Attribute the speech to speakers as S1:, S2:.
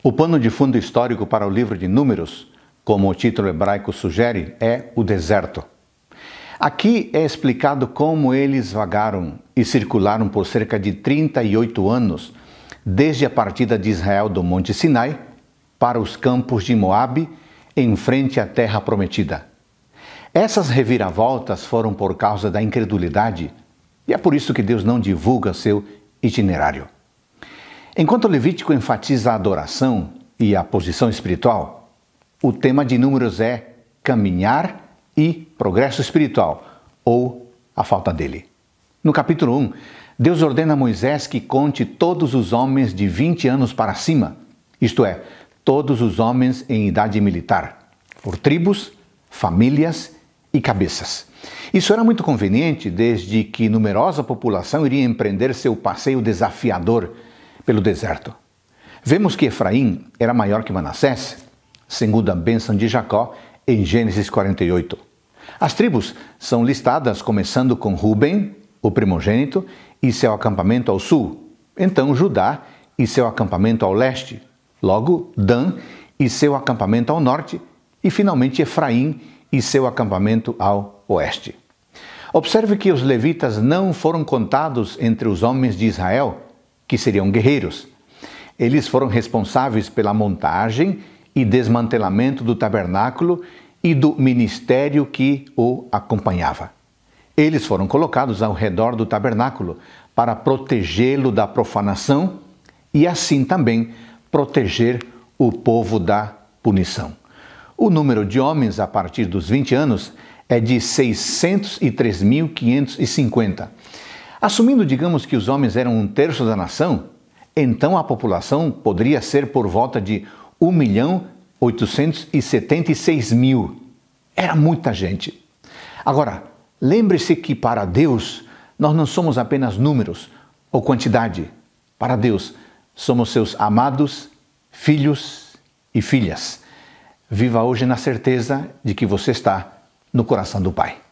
S1: O pano de fundo histórico para o livro de Números, como o título hebraico sugere, é o deserto. Aqui é explicado como eles vagaram e circularam por cerca de 38 anos, desde a partida de Israel do Monte Sinai para os campos de Moabe, em frente à Terra Prometida. Essas reviravoltas foram por causa da incredulidade e é por isso que Deus não divulga seu itinerário. Enquanto o Levítico enfatiza a adoração e a posição espiritual, o tema de Números é caminhar e progresso espiritual, ou a falta dele. No capítulo 1, Deus ordena a Moisés que conte todos os homens de 20 anos para cima, isto é, todos os homens em idade militar, por tribos, famílias e cabeças. Isso era muito conveniente, desde que numerosa população iria empreender seu passeio desafiador pelo deserto. Vemos que Efraim era maior que Manassés, segundo a bênção de Jacó em Gênesis 48. As tribos são listadas começando com Ruben, o primogênito, e seu acampamento ao sul, então Judá e seu acampamento ao leste, logo Dan e seu acampamento ao norte, e finalmente Efraim e seu acampamento ao oeste. Observe que os levitas não foram contados entre os homens de Israel que seriam guerreiros. Eles foram responsáveis pela montagem e desmantelamento do tabernáculo e do ministério que o acompanhava. Eles foram colocados ao redor do tabernáculo para protegê-lo da profanação e assim também proteger o povo da punição. O número de homens a partir dos 20 anos é de 603.550 Assumindo, digamos, que os homens eram um terço da nação, então a população poderia ser por volta de 1 milhão 876 mil. Era muita gente. Agora, lembre-se que para Deus nós não somos apenas números ou quantidade. Para Deus, somos seus amados, filhos e filhas. Viva hoje na certeza de que você está no coração do Pai.